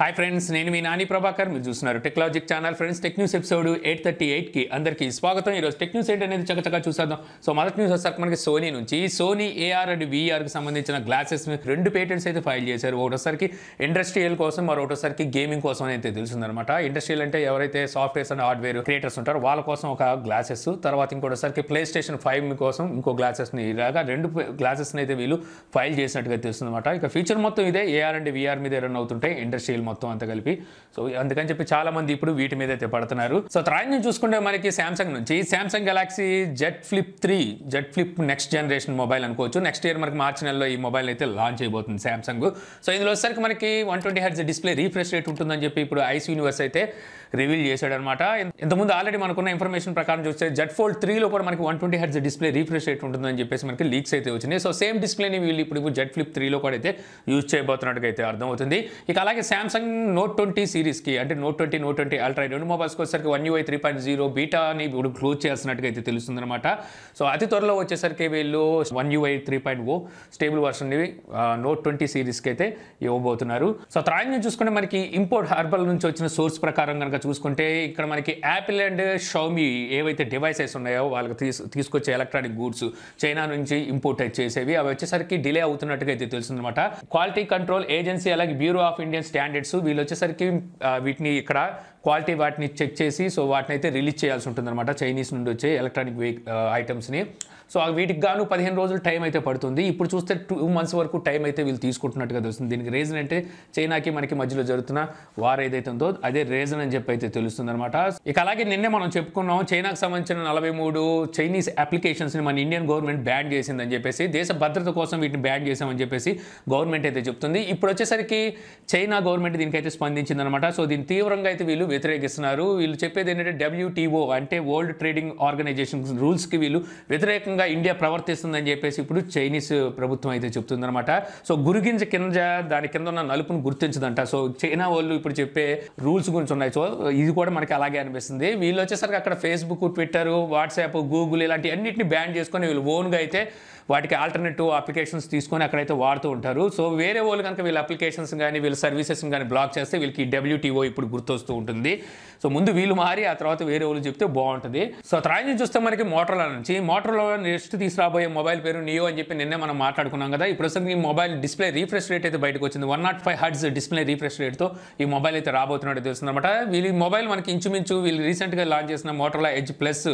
hi friends నేను మీ నాని ప్రభాకర్ మీరు చూస్తున్నారు technologic channel friends tech news episode eight thirty ఎయిట్కి అందరికీ స్వాగతం ఈరోజు టెక్ న్యూస్ ఏంటి అనేది చక్కచక్క చూసేద్దాం సో మొదటి న్యూస్ వస్తారు మనకి సోనీ నుంచి సోనీ ఏఆర్ అండ్ వీఆర్కి సంబంధించిన గ్లాసెస్ రెండు పేటెంట్స్ అయితే ఫైల్ చేశారు ఒకటోసారికి ఇండస్ట్రియల్ కోసం ఒకటోసారికి గేమింగ్ కోసం అయితే తెలుసుందనమాట ఇండస్ట్రియల్ అంటే ఎవరైతే సాఫ్ట్వేర్స్ అండ్ హార్డ్వేర్ క్రియేటర్స్ ఉంటారో వాళ్ళ కోసం ఒక గ్లాసెస్ తర్వాత ఇంకోటోసారికి ప్లే స్టేషన్ ఫైవ్ కోసం ఇంకో గ్లాసెస్ని ఇలాగా రెండు గ్లాసెస్ని అయితే వీళ్ళు ఫైల్ చేసినట్టుగా తెలుస్తుందన్నమాట ఇక ఫ్యూచర్ మొత్తం ఇదే ఏఆర్ అండ్ వీఆర్ మీద రన్ అవుతుంటే ఇండస్ట్రియల్ మొత్తం అంతా కలిపి సో అందుకని చెప్పి చాలా మంది ఇప్పుడు వీటి మీద అయితే పడుతున్నారు సో త్రాయి నుంచి చూసుకుంటే మనకి సామ్సంగ్ నుంచి Samsung Galaxy Z flip three Z flip next generation mobile అనుకోవచ్చు నెక్స్ట్ ఇయర్ మనకి మార్చి నెలలో ఈ మొబైల్ అయితే లాంచ్ అయిపోతుంది శాంసంగ్ సో ఇందులో వచ్చేసరికి మనకి one twenty hertz display refresh rate ఉంటుందని చెప్పి ఇప్పుడు ఐస్ యూనివర్స్ అయితే రివీల్ చేశాడనమాట ఇంతకుముందు ఆల్రెడీ మనకున్న ఇన్ఫర్మేషన్ ప్రకారం చూస్తే జెట్ ఫోల్డ్ త్రీలో కూడా మనకి one twenty hertz display refresh rate ఉంటుందని చెప్పేసి మనకి లీక్స్ అయితే వచ్చినాయి సో సేమ్ డిస్ప్లేని వీళ్ళు ఇప్పుడు జెట్ ఫ్లిప్ త్రీలో కూడా అయితే యూజ్ చేయబోతున్నట్టుగా అయితే అర్థమవుతుంది ఇక అలాగే శాంసంగ్ సామ్సంగ్ నోట్ ట్వంటీ సిరీస్కి అంటే note twenty note twenty ultra రెండు మొబైల్స్కి వచ్చేసరికి one UI three point zero బీటాని ఇప్పుడు క్లోజ్ చేస్తున్నట్టుగా అయితే తెలుస్తుంది అనమాట సో అతి త్వరలో వచ్చేసరికి వీళ్ళు one UI three point O stable వర్షన్వి నోట్ ట్వంటీ సిరీస్కి అయితే ఇవ్వబోతున్నారు సో త్రాయిని చూసుకుంటే మనకి ఇంపోర్ట్ హర్బల్ నుంచి వచ్చిన సోర్స్ ప్రకారం కనుక చూసుకుంటే ఇక్కడ మనకి యాపిల్ అండ్ షౌమి ఏవైతే డివైసెస్ ఉన్నాయో వాళ్ళకి తీసు తీసుకొచ్చే ఎలక్ట్రానిక్ గూడ్స్ చైనా నుంచి ఇంపోర్ట్ చేసేవి అవి వచ్చేసరికి డిలే అవుతున్నట్టుగా అయితే అనమాట క్వాలిటీ కంట్రోల్ ఏజెన్సీ అలాగే Bureau of Indian Standards rates వీళ్ళు వచ్చేసరికి వీటిని ఇక్కడ క్వాలిటీ వాటిని చెక్ చేసి సో వాటిని అయితే రిలీజ్ చేయాల్సి ఉంటుందన్నమాట చైనీస్ నుండి వచ్చే ఎలక్ట్రానిక్ వెహికల్ ఐటమ్స్ని సో వీటికి గాను పదిహేను రోజులు టైం అయితే పడుతుంది ఇప్పుడు చూస్తే టూ మంత్స్ వరకు టైం అయితే వీళ్ళు తీసుకుంటున్నట్టుగా తెలుస్తుంది దీనికి రీజన్ అంటే చైనాకి మనకి మధ్యలో జరుగుతున్న వార్ ఏదైతే ఉందో అదే రీజన్ అని చెప్పి అయితే తెలుస్తుంది అనమాట ఇక అలాగే నిన్నే మనం చెప్పుకున్నాం చైనాకు సంబంధించిన నలభై మూడు చైనీస్ అప్లికేషన్స్ని మన ఇండియన్ గవర్నమెంట్ బ్యాన్ అని చెప్పేసి దేశ భద్రత కోసం వీటిని బ్యాన్ చేసామని చెప్పేసి గవర్నమెంట్ అయితే చెప్తుంది ఇప్పుడు వచ్చేసరికి చైనా గవర్నమెంట్ దీనికైతే అనమాట సో దీన్ని తీవ్రంగా అయితే వీళ్ళు వ్యతిరేకిస్తున్నారు వీళ్ళు చెప్పేది ఏంటంటే డబ్ల్యూటీఓ అంటే వరల్డ్ ట్రేడింగ్ ఆర్గనైజేషన్ రూల్స్కి వీళ్ళు వ్యతిరేకంగా వ్యతిరేకంగా ఇండియా ప్రవర్తిస్తుందని చెప్పేసి ఇప్పుడు చైనీస్ ప్రభుత్వం అయితే చెప్తుందనమాట సో గురిగింజ కింద దాని కింద ఉన్న నలుపును గుర్తించదంట సో చైనా వాళ్ళు ఇప్పుడు చెప్పే రూల్స్ గురించి ఉన్నాయి సో ఇది కూడా మనకి అలాగే అనిపిస్తుంది వీళ్ళు వచ్చేసరికి అక్కడ ఫేస్బుక్ ట్విట్టర్ వాట్సాప్ గూగుల్ ఇలాంటి అన్నింటినీ బ్యాన్ చేసుకొని వీళ్ళు ఓన్గా అయితే వాటికి ఆల్టర్నేటివ్ అప్లికేషన్స్ తీసుకొని అక్కడైతే వాడుతూ ఉంటారు సో వేరే వాళ్ళు కనుక వీళ్ళ అప్లికేషన్స్ కానీ వీళ్ళ సర్వీసెస్ కానీ బ్లాక్ చేస్తే వీళ్ళకి డబ్ల్యూటీఓ ఇప్పుడు గుర్తొస్తూ ఉంటుంది సో ముందు వీళ్ళు మారి ఆ తర్వాత వేరే వాళ్ళు చెప్తే బాగుంటుంది సో తర్వాత చూస్తే మనకి మోటర్లో నుంచి మోటర్లో నెక్స్ట్ తీసుకురాబోయే మొబైల్ పేరు నియో అని చెప్పి నిన్నే మనం మాట్లాడుకున్నాం కదా ఈ ప్రస్తుతం ఈ మొబైల్ డిస్ప్లే రీఫ్రెష్ రేట్ అయితే బయటకు వచ్చింది one nought five hertz display refresh రేట్తో ఈ మొబైల్ అయితే రాబోతున్నట్టు తెలుస్తుంది అనమాట వీళ్ళు మొబైల్ మనకి ఇంచుమించు వీళ్ళు రీసెంట్గా లాంచ్ చేసిన మోటర్లా హెచ్ ప్లస్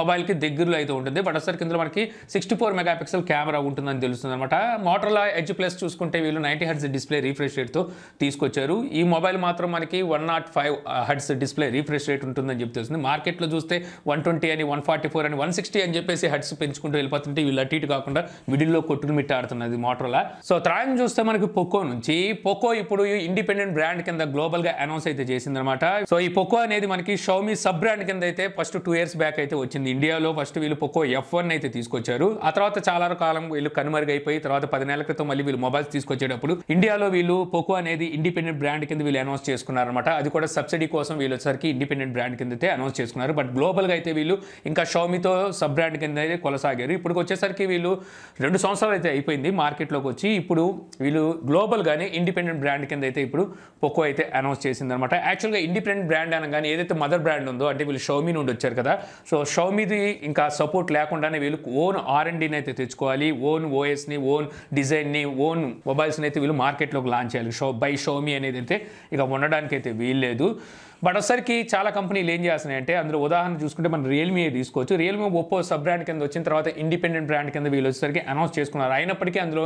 మొబైల్కి దగ్గరలో అయితే ఉంటుంది బట్ ఒకసారి కింద మనకి sixty four megapixel camera ఉంటుందని తెలుస్తుంది అనమాట మోటర్లా హెచ్ ప్లస్ చూసుకుంటే వీళ్ళు నైంటీ హెడ్స్ డిస్ప్లే రీఫ్రెష్ రేట్తో తీసుకొచ్చారు ఈ మొబైల్ మాత్రం మనకి one nought five hertz display refresh rate ఉంటుందని చెప్పి తెలుస్తుంది మార్కెట్లో చూస్తే వన్ ట్వంటీ అని వన్ ఫార్టీ ఫోర్ అని వన్ సిక్స్టీ అని చెప్పేసి హెడ్స్ పెంచుకుంటూ వెళ్ళిపోతుంటే వీళ్ళు అటు ఇటు కాకుండా మిడిల్లో కొట్టుని మిట్ట ఆడుతున్నది మోటర్లా సో త్రాయం చూస్తే మనకి పొక్కో నుంచి పొక్కో ఇప్పుడు ఇండిపెండెంట్ బ్రాండ్ కింద గ్లోబల్గా అనౌన్స్ అయితే చేసిందనమాట సో ఈ పొక్కో అనేది మనకి షోమీ సబ్ బ్రాండ్ కింద అయితే ఫస్ట్ టూ ఇయర్స్ బ్యాక్ అయితే వచ్చింది ఇండియాలో ఫస్ట్ వీళ్ళు పొక్కో ఎఫ్ వన్ అయితే తీసుకొచ్చారు ఆ తర్వాత చాలా సంసార కాలం వీళ్ళు కనుమరుగైపోయి తర్వాత పది నెలల క్రితం మళ్ళీ వీళ్ళు మొబైల్స్ తీసుకొచ్చేటప్పుడు ఇండియాలో వీళ్ళు పోకో అనేది ఇండిపెండెంట్ బ్రాండ్ కింద వీళ్ళు అనౌన్స్ చేసుకున్నారనమాట అది కూడా సబ్సిడీ కోసం వీళ్ళు వచ్చేసరికి ఇండిపెండెంట్ బ్రాండ్ కింద అయితే అనౌన్స్ చేసుకున్నారు బట్ గ్లోబల్గా అయితే వీళ్ళు ఇంకా షోమీతో సబ్ బ్రాండ్ కింద అయితే కొనసాగారు ఇప్పుడు వచ్చేసరికి వీళ్ళు రెండు సంవత్సరాలు అయితే అయిపోయింది మార్కెట్లోకి వచ్చి ఇప్పుడు వీళ్ళు గ్లోబల్గానే ఇండిపెండెంట్ బ్రాండ్ కింద అయితే ఇప్పుడు పోకో అయితే అనౌన్స్ చేసిందనమాట యాక్చువల్గా ఇండిపెండెంట్ బ్రాండ్ అనగానే ఏదైతే మదర్ బ్రాండ్ ఉందో అంటే వీళ్ళు షోమి నుండి వచ్చారు కదా సో షోమిది ఇంకా సపోర్ట్ లేకుండానే వీళ్ళు ఓన్ ఆర్ అండ్ అయితే తెచ్చుకున్నారు చేసుకోవాలి ఓన్ ఓఎస్ని ఓన్ డిజైన్ని ఓన్ మొబైల్స్ని అయితే వీళ్ళు మార్కెట్లోకి లాంచ్ చేయాలి షో బై షోమీ అనేది అయితే ఇక ఉండడానికి అయితే వీల్లేదు బట్ ఒకసారికి చాలా కంపెనీలు ఏం చేస్తున్నాయంటే అందులో ఉదాహరణ చూసుకుంటే మనం రియల్మీ తీసుకోవచ్చు రియల్మీ ఒప్పో సబ్ బ్రాండ్ కింద వచ్చిన తర్వాత ఇండిపెండెంట్ బ్రాండ్ కింద వీళ్ళు వచ్చేసరికి అనౌన్స్ చేసుకున్నారు అయినప్పటికీ అందులో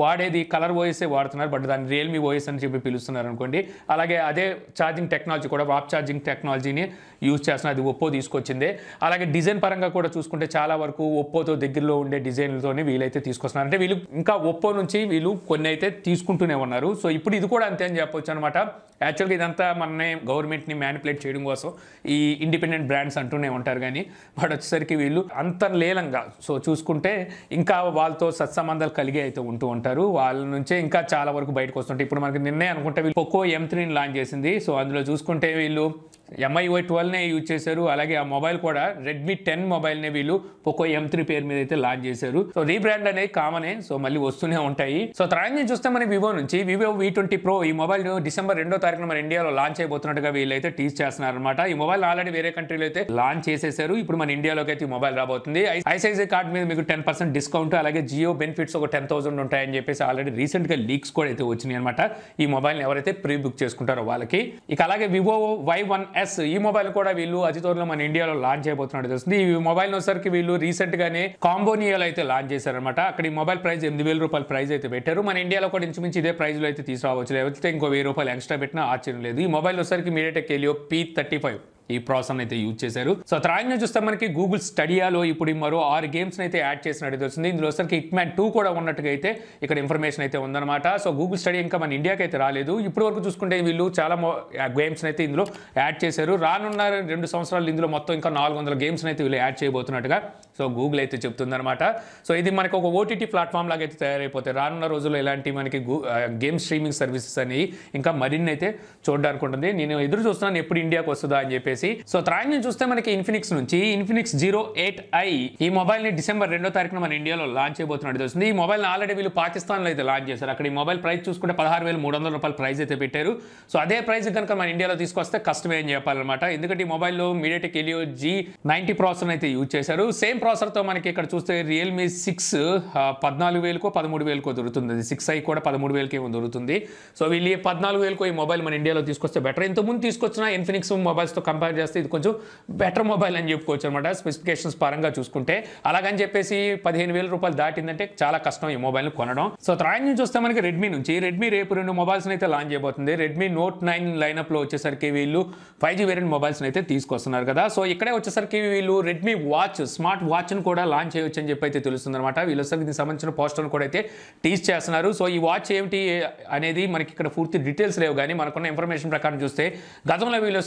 వాడేది కలర్ వాయిసే వాడుతున్నారు బట్ దాన్ని రియల్మీ ఓఎస్ అని చెప్పి పిలుస్తున్నారు అనుకోండి అలాగే అదే ఛార్జింగ్ టెక్నాలజీ కూడా వాప్ ఛార్జింగ్ టెక్నాలజీని యూజ్ చేస్తున్నారు అది ఒప్పో తీసుకొచ్చింది అలాగే డిజైన్ పరంగా కూడా చూసుకుంటే చాలా వరకు ఒప్పోతో దగ్గరలో ఉండే డిజైన్లతోనే వీలైతే తీసుకొస్తున్నారు అంటే వీళ్ళు ఇంకా ఒప్పో నుంచి వీళ్ళు కొన్ని అయితే తీసుకుంటూనే ఉన్నారు సో ఇప్పుడు ఇది కూడా అంతే అని చెప్పొచ్చు అనమాట యాక్చువల్గా ఇదంతా మననే గవర్నమెంట్ని మ్యానిపులేట్ చేయడం కోసం ఈ ఇండిపెండెంట్ బ్రాండ్స్ అంటూనే ఉంటారు కానీ బట్ వచ్చేసరికి వీళ్ళు అంతర్లీలంగా సో చూసుకుంటే ఇంకా వాళ్ళతో సత్సంబంధాలు కలిగే అయితే ఉంటుంది చెబుతూ ఉంటారు వాళ్ళ నుంచే ఇంకా చాలా వరకు బయటకు వస్తుంటాయి ఇప్పుడు మనకి నిన్నే అనుకుంటే వీళ్ళు పొక్కో ఎం త్రీని లాంచ్ చేసింది సో అందులో చూసుకుంటే వీళ్ళు ఎంఐఓ ట్వెల్వ్నే యూజ్ చేశారు అలాగే ఆ మొబైల్ కూడా రెడ్మీ టెన్ మొబైల్నే వీళ్ళు పోకో ఎం త్రీ పేరు మీద అయితే లాంచ్ చేశారు సో రీబ్రాండ్ అనేది కామనే సో మళ్ళీ వస్తూనే ఉంటాయి సో తర్వాత నుంచి చూస్తే మన వివో నుంచి వివో వి ట్వంటీ ప్రో ఈ మొబైల్ డిసెంబర్ రెండో తారీఖున మన ఇండియాలో లాంచ్ అయిపోతున్నట్టుగా వీళ్ళైతే టీజ్ చేస్తున్నారు అనమాట ఈ మొబైల్ ఆల్రెడీ వేరే కంట్రీలో అయితే లాంచ్ చేసేసారు ఇప్పుడు మన ఇండియాలోకి అయితే ఈ మొబైల్ రాబోతుంది ఐసైస్ కార్డ్ మీద మీకు టెన్ పర్సెంట్ డిస్కౌంట్ అలాగే జియో బెనిఫిట్స్ ఒక టెన్ థౌసండ్ ఉంటాయని చెప్పేసి ఆల్రెడీ రీసెంట్గా లీక్స్ కూడా అయితే వచ్చినాయి అనమాట ఈ మొబైల్ని ఎవరైతే ప్రీ బుక్ చేసుకుంటారో వాళ్ళకి ఇక అలాగే వివో వై వన్ ఎస్ ఈ మొబైల్ కూడా వీళ్ళు అతి త్వరలో మన ఇండియాలో లాంచ్ అయిపోతున్నట్టు తెలుస్తుంది ఈ మొబైల్ వచ్చేసరికి వీళ్ళు రీసెంట్ గానే కాంబోనియోలో అయితే లాంచ్ చేశారనమాట అక్కడ ఈ మొబైల్ ప్రైస్ ఎనిమిది వేల రూపాయల ప్రైస్ అయితే పెట్టారు మన ఇండియాలో కూడా ఇంచుమించి ఇదే ప్రైస్ లో అయితే తీసుకురావచ్చు లేకపోతే ఇంకో వెయ్యి రూపాయలు ఎక్స్ట్రా పెట్టినా ఆశ్చర్యం లేదు ఈ మొబైల్ వచ్చేసరికి MediaTek Helio P thirty five ఈ ప్రాసెస్ అయితే యూజ్ చేశారు సో త్రాయంగా చూస్తే మనకి గూగుల్ స్టడియాలో ఇప్పుడు మరో ఆరు గేమ్స్ అయితే యాడ్ చేసినట్టు తెలుస్తుంది ఇందులో వచ్చరికి హిట్ మ్యాన్ టూ కూడా ఉన్నట్టుగా అయితే ఇక్కడ ఇన్ఫర్మేషన్ అయితే ఉందన్నమాట సో గూగుల్ స్టడీ ఇంకా మన ఇండియాకి అయితే రాలేదు ఇప్పటి వరకు చూసుకుంటే వీళ్ళు చాలా గేమ్స్ అయితే ఇందులో యాడ్ చేశారు రానున్న రెండు సంవత్సరాలు ఇందులో మొత్తం ఇంకా నాలుగు వందల గేమ్స్ అయితే వీళ్ళు యాడ్ చేయబోతున్నట్టుగా సో గూగుల్ అయితే చెప్తుందనమాట సో ఇది మనకి ఒక ఓటీటీ ప్లాట్ఫామ్ లాగా అయితే తయారైపోతాయి రానున్న రోజుల్లో ఇలాంటి మనకి గేమ్ స్ట్రీమింగ్ సర్వీసెస్ అనేవి ఇంకా మరిన్ని అయితే చూడడానికి ఉంటుంది నేను ఎదురు చూస్తున్నాను ఎప్పుడు ఇండియాకి వస్తుందా అని చెప్పేసి చెప్పేసి సో త్రాయిని చూస్తే మనకి ఇన్ఫినిక్స్ నుంచి ఇన్ఫినిక్స్ జీరో ఎయిట్ ఐ ఈ మొబైల్ ని డిసెంబర్ రెండో తారీఖున మన ఇండియాలో లాంచ్ చేయబోతున్నట్టు తెలుస్తుంది ఈ మొబైల్ ఆల్రెడీ వీళ్ళు పాకిస్తాన్ లో అయితే లాంచ్ చేశారు అక్కడ ఈ మొబైల్ ప్రైస్ చూసుకుంటే పదహారు వేల మూడు వందల రూపాయలు ప్రైస్ అయితే పెట్టారు సో అదే ప్రైస్ కనుక మన ఇండియాలో తీసుకొస్తే కష్టమే అని చెప్పాలన్నమాట ఎందుకంటే ఈ మొబైల్లో MediaTek Helio G ninety processor అయితే యూజ్ చేశారు సేమ్ తో మనకి ఇక్కడ చూస్తే రియల్మీ సిక్స్ పద్నాలుగు వేలకు పదమూడు వేలకో దొరుకుతుంది సిక్స్ ఐ కూడా పదమూడు వేలకే దొరుకుతుంది సో వీళ్ళు పద్నాలుగు వేలకో ఈ మొబైల్ మన ఇండియాలో తీసుకొస్తే బెటర్ ఇంతకుముందు తీసుకొచ్చిన ఇన్ఫినిక్స్ తో కంపేర్ కంపేర్ చేస్తే ఇది కొంచెం బెటర్ మొబైల్ అని చెప్పుకోవచ్చు అనమాట స్పెసిఫికేషన్స్ పరంగా చూసుకుంటే అలాగని చెప్పేసి పదిహేను వేల రూపాయలు దాటిందంటే చాలా కష్టం ఈ మొబైల్ని కొనడం సో తర్వాత నుంచి వస్తే మనకి రెడ్మీ నుంచి రెడ్మీ రేపు రెండు మొబైల్స్ అయితే లాంచ్ చేయబోతుంది రెడ్మీ నోట్ నైన్ లైనప్లో వచ్చేసరికి వీళ్ళు ఫైవ్ జీ వేరియంట్ మొబైల్స్ని అయితే తీసుకొస్తున్నారు కదా సో ఇక్కడే వచ్చేసరికి వీళ్ళు రెడ్మీ వాచ్ స్మార్ట్ వాచ్ను కూడా లాంచ్ చేయొచ్చు అని చెప్పి అయితే తెలుస్తుంది అనమాట వీళ్ళు దీనికి సంబంధించిన పోస్టర్ను కూడా అయితే టీచ్ చేస్తున్నారు సో ఈ వాచ్ ఏమిటి అనేది మనకి ఇక్కడ పూర్తి డీటెయిల్స్ లేవు కానీ మనకున్న ఇన్ఫర్మేషన్ ప్రకారం చూస్తే గతంలో వీళ్ళు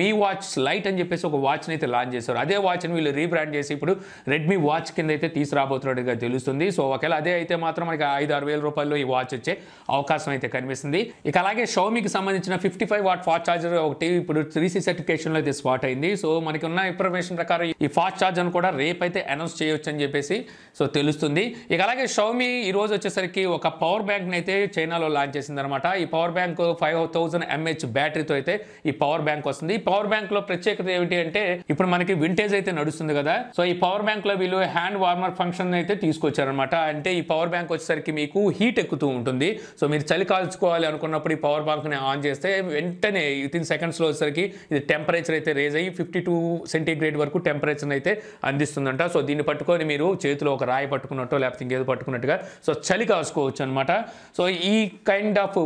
మీ వాచ్ లైట్ అని చెప్పేసి ఒక వాచ్ని అయితే లాంచ్ చేశారు అదే వాచ్ని వీళ్ళు రీబ్రాండ్ చేసి ఇప్పుడు రెడ్మీ వాచ్ కింద అయితే తీసుకురాబోతున్నట్టుగా తెలుస్తుంది సో ఒకవేళ అదే అయితే మాత్రం మనకి ఐదు ఆరు వేల రూపాయల్లో ఈ వాచ్ వచ్చే అవకాశం అయితే కనిపిస్తుంది ఇక అలాగే షోమికి సంబంధించిన fifty five watt fast charger ఒకటి ఇప్పుడు త్రీ సి సర్టిఫికేషన్లో అయితే స్పాట్ అయింది సో మనకి ఉన్న ఇన్ఫర్మేషన్ ప్రకారం ఈ ఫాస్ట్ ఛార్జర్ను కూడా రేపు అయితే అనౌన్స్ చేయొచ్చు అని చెప్పేసి సో తెలుస్తుంది ఇక అలాగే ఈ రోజు వచ్చేసరికి ఒక పవర్ బ్యాంక్ని అయితే చైనాలో లాంచ్ చేసిందనమాట ఈ power bank five thousand mAh బ్యాటరీతో అయితే ఈ పవర్ బ్యాంక్ వస్తుంది పవర్ పవర్ బ్యాంక్ లో ప్రత్యేకత ఏమిటి అంటే ఇప్పుడు మనకి వింటేజ్ అయితే నడుస్తుంది కదా సో ఈ పవర్ బ్యాంక్ లో వీళ్ళు హ్యాండ్ వార్మర్ ఫంక్షన్ అయితే తీసుకొచ్చారనమాట అంటే ఈ పవర్ బ్యాంక్ వచ్చేసరికి మీకు హీట్ ఎక్కుతూ ఉంటుంది సో మీరు చలి కాల్చుకోవాలి అనుకున్నప్పుడు ఈ పవర్ బ్యాంక్ ని ఆన్ చేస్తే వెంటనే వితిన్ లో వచ్చేసరికి ఇది టెంపరేచర్ అయితే రేజ్ అయ్యి ఫిఫ్టీ టూ సెంటీగ్రేడ్ వరకు టెంపరేచర్ అయితే అందిస్తుందంట సో దీన్ని పట్టుకొని మీరు చేతిలో ఒక రాయి పట్టుకున్నట్టు లేకపోతే ఇంకేదో పట్టుకున్నట్టుగా సో చలి కాల్చుకోవచ్చు అనమాట సో ఈ కైండ్ ఆఫ్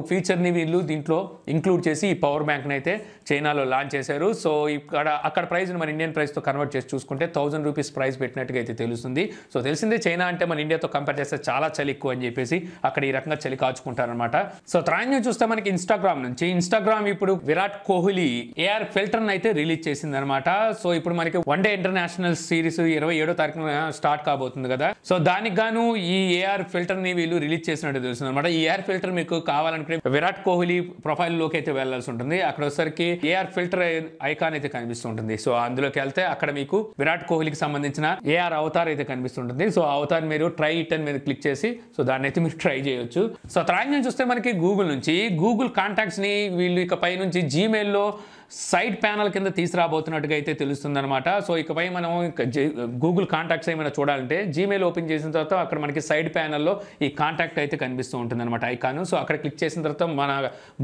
ని వీళ్ళు దీంట్లో ఇంక్లూడ్ చేసి ఈ పవర్ ని అయితే చైనాలో లాంచ్ చేశారు పెట్టారు సో ఇక్కడ అక్కడ ప్రైజ్ని మన ఇండియన్ ప్రైస్తో కన్వర్ట్ చేసి చూసుకుంటే థౌసండ్ రూపీస్ ప్రైస్ పెట్టినట్టుగా అయితే తెలుస్తుంది సో తెలిసిందే చైనా అంటే మన ఇండియాతో కంపేర్ చేస్తే చాలా చలి ఎక్కువ అని చెప్పేసి అక్కడ ఈ రకంగా చలి కాచుకుంటారనమాట సో త్రాన్యం చూస్తే మనకి ఇన్స్టాగ్రామ్ నుంచి ఇన్స్టాగ్రామ్ ఇప్పుడు విరాట్ కోహ్లీ ఏఆర్ ఫిల్టర్ అయితే రిలీజ్ అనమాట సో ఇప్పుడు మనకి వన్ డే ఇంటర్నేషనల్ సిరీస్ ఇరవై ఏడో తారీఖున స్టార్ట్ కాబోతుంది కదా సో దానికి గాను ఈ ఏఆర్ ని వీళ్ళు రిలీజ్ చేసినట్టు తెలుస్తుంది అనమాట ఈ ఏఆర్ ఫిల్టర్ మీకు కావాలనుకుంటే విరాట్ కోహ్లీ ప్రొఫైల్ లోకి అయితే వెళ్ళాల్సి ఉంటుంది అక్కడ ఒకసారికి ఏఆర్ ఫిల్టర్ ఐకాన్ అయితే కనిపిస్తుంటుంది సో అందులోకి వెళ్తే అక్కడ మీకు విరాట్ కోహ్లీకి సంబంధించిన ఏఆర్ అవతార్ అయితే కనిపిస్తుంటుంది సో అవతార్ మీరు ట్రై ఇట్ అని మీరు క్లిక్ చేసి సో దాన్ని అయితే మీరు ట్రై చేయొచ్చు సో తర్వాత చూస్తే మనకి గూగుల్ నుంచి గూగుల్ కాంటాక్ట్స్ని వీళ్ళు ఇక పై నుంచి జీమెయిల్లో సైడ్ ప్యానల్ కింద తీసుకురాబోతున్నట్టుగా అయితే తెలుస్తుంది అనమాట సో ఇకపై మనం గూగుల్ కాంటాక్ట్స్ ఏమైనా చూడాలంటే జీమెయిల్ ఓపెన్ చేసిన తర్వాత అక్కడ మనకి సైడ్ ప్యానల్లో ఈ కాంటాక్ట్ అయితే కనిపిస్తూ ఉంటుందన్నమాట ఐకాన్ సో అక్కడ క్లిక్ చేసిన తర్వాత మన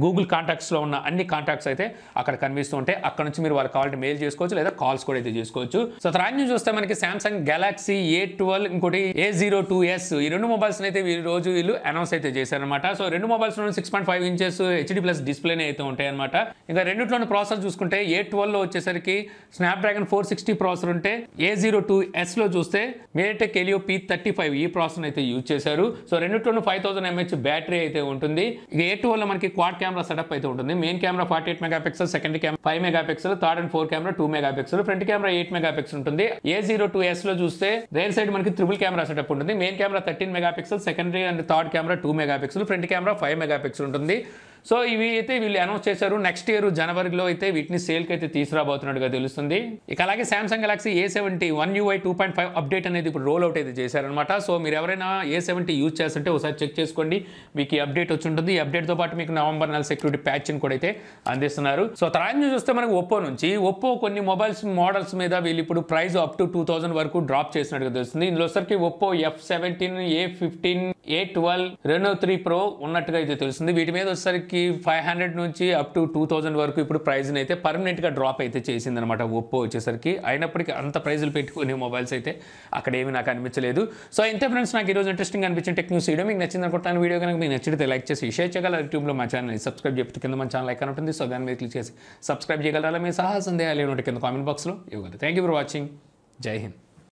గూగుల్ కాంటాక్ట్స్లో ఉన్న అన్ని కాంటాక్ట్స్ అయితే అక్కడ కనిపిస్తూ ఉంటాయి అక్కడ నుంచి మీరు వాళ్ళకి కావాలంటే మెయిల్ చేసుకోవచ్చు లేదా కాల్స్ కూడా అయితే చేసుకోవచ్చు సో తర్వాత చూస్తే మనకి శాంసంగ్ గెలాక్సీ ఏ ఇంకోటి ఏ జీరో టూ ఎస్ ఈ రెండు మొబైల్స్ని అయితే ఈ రోజు వీళ్ళు అనౌన్స్ అయితే చేశారనమాట సో రెండు మొబైల్స్లో six point five inches HD plus డిస్ప్లేనే అయితే ఉంటాయి అనమాట ఇంకా రెండుట్లోని ప్రాసెస్ ప్రాసెసర్ చూసుకుంటే ఏ ట్వెల్వ్లో వచ్చేసరికి స్నాప్డ్రాగన్ ఫోర్ సిక్స్టీ ప్రాసెసర్ ఉంటే ఏ జీరో టూ ఎస్లో చూస్తే MediaTek Helio P thirty five ఈ ప్రాసెసర్ అయితే యూజ్ చేశారు సో రెండు two five thousand mAh battery అయితే ఉంటుంది ఇక ఏ ట్వెల్వ్లో మనకి క్వాడ్ కెమెరా సెటప్ అయితే ఉంటుంది main camera forty eight megapixel second camera five megapixel third and four camera two megapixel front camera eight megapixel ఉంటుంది A zero two ఎస్లో చూస్తే rear side మనకి triple camera setup ఉంటుంది main camera thirteen megapixel secondary and third camera two megapixel front camera five megapixel ఉంటుంది so ఇవి అయితే వీళ్ళు announce చేశారు నెక్స్ట్ ఇయర్ జనవరిలో అయితే వీటిని సేల్కి అయితే తీసుకురాబోతున్నట్టుగా తెలుస్తుంది ఇక అలాగే Samsung Galaxy A seventy one UI two point five update అనేది ఇప్పుడు రోల్ అవుట్ అయితే చేశారనమాట సో మీరు ఎవరైనా ఏ సెవెంటీ యూజ్ చేస్తుంటే ఒకసారి చెక్ చేసుకోండి మీకు ఈ అప్డేట్ వచ్చి ఉంటుంది ఈ అప్డేట్తో పాటు మీకు నవంబర్ నెల సెక్యూరిటీ ప్యాచింగ్ కూడా అయితే అందిస్తున్నారు సో తర్వాత చూస్తే మనకు ఒప్పో నుంచి ఒప్పో కొన్ని మొబైల్స్ మోడల్స్ మీద వీళ్ళు ఇప్పుడు price up to two thousand వరకు డ్రాప్ చేసినట్టుగా తెలుస్తుంది ఇందులో సరికి Oppo F seventeen A fifteen A twelve Reno three pro ఉన్నట్టుగా అయితే తెలుస్తుంది వీటి మీద వచ్చేసరికి మనకి ఫైవ్ హండ్రెడ్ నుంచి అప్ టు టూ థౌజండ్ వరకు ఇప్పుడు ప్రైజ్ని అయితే పర్మనెంట్గా డ్రాప్ అయితే చేసిందనమాట ఒప్పో వచ్చేసరికి అయినప్పటికీ అంత ప్రైజులు పెట్టుకునే మొబైల్స్ అయితే అక్కడ ఏమి నాకు అనిపించలేదు సో ఇంతే ఫ్రెండ్స్ నాకు ఈరోజు ఇంట్రెస్టింగ్ అనిపించిన టెక్ న్యూస్ వీడియో మీకు నచ్చింది అనుకుంటాను వీడియో కనుక మీకు నచ్చితే లైక్ చేసి షేర్ చేయగలరు యూట్యూబ్లో మా ఛానల్ సబ్స్క్రైబ్ చెప్తే కింద మన ఛానల్ ఎక్కడ ఉంటుంది సో దాని మీద క్లిక్ చేసి సబ్స్క్రైబ్ చేయగలరా మీ సహా సందేహాలు ఏమిటి కింద కామెంట్ బాక్స్లో ఇవ్వగలరు థ్యాంక్ యూ ఫర్ వాచింగ్ జై హింద్